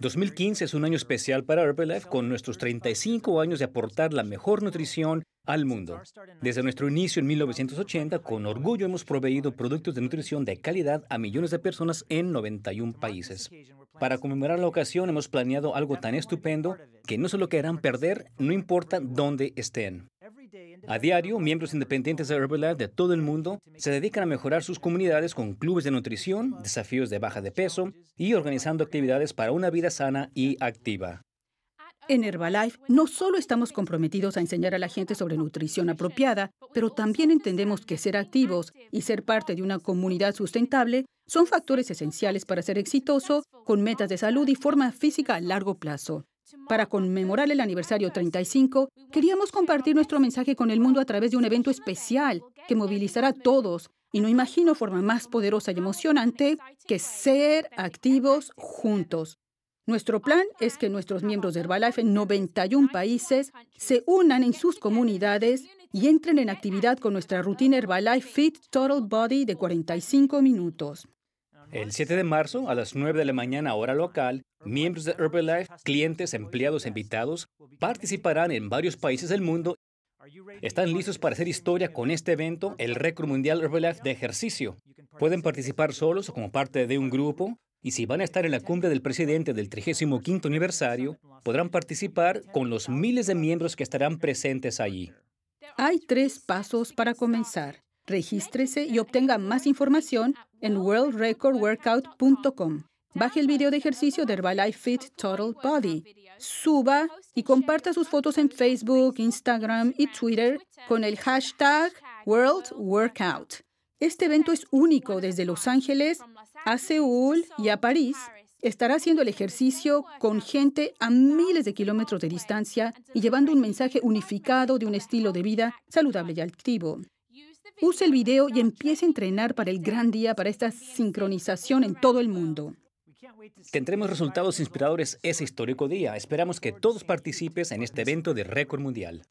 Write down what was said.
2015 es un año especial para Herbalife con nuestros 35 años de aportar la mejor nutrición al mundo. Desde nuestro inicio en 1980, con orgullo hemos proveído productos de nutrición de calidad a millones de personas en 91 países. Para conmemorar la ocasión hemos planeado algo tan estupendo que no se lo querrán perder, no importa dónde estén. A diario, miembros independientes de Herbalife de todo el mundo se dedican a mejorar sus comunidades con clubes de nutrición, desafíos de baja de peso y organizando actividades para una vida sana y activa. En Herbalife no solo estamos comprometidos a enseñar a la gente sobre nutrición apropiada, pero también entendemos que ser activos y ser parte de una comunidad sustentable son factores esenciales para ser exitoso, con metas de salud y forma física a largo plazo. Para conmemorar el aniversario 35, queríamos compartir nuestro mensaje con el mundo a través de un evento especial que movilizará a todos. Y no imagino forma más poderosa y emocionante que ser activos juntos. Nuestro plan es que nuestros miembros de Herbalife en 91 países se unan en sus comunidades y entren en actividad con nuestra rutina Herbalife Fit Total Body de 45 minutos. El 7 de marzo a las 9 de la mañana hora local Miembros de Herbalife, clientes, empleados, invitados, participarán en varios países del mundo. ¿Están listos para hacer historia con este evento, el récord mundial Herbalife de ejercicio? Pueden participar solos o como parte de un grupo. Y si van a estar en la cumbre del presidente del 35 aniversario, podrán participar con los miles de miembros que estarán presentes allí. Hay tres pasos para comenzar. Regístrese y obtenga más información en worldrecordworkout.com. Baje el video de ejercicio de Herbalife Fit Total Body. Suba y comparta sus fotos en Facebook, Instagram y Twitter con el hashtag World Workout. Este evento es único desde Los Ángeles a Seúl y a París. Estará haciendo el ejercicio con gente a miles de kilómetros de distancia y llevando un mensaje unificado de un estilo de vida saludable y activo. Use el video y empiece a entrenar para el gran día, para esta sincronización en todo el mundo. Tendremos resultados inspiradores ese histórico día. Esperamos que todos participes en este evento de récord mundial.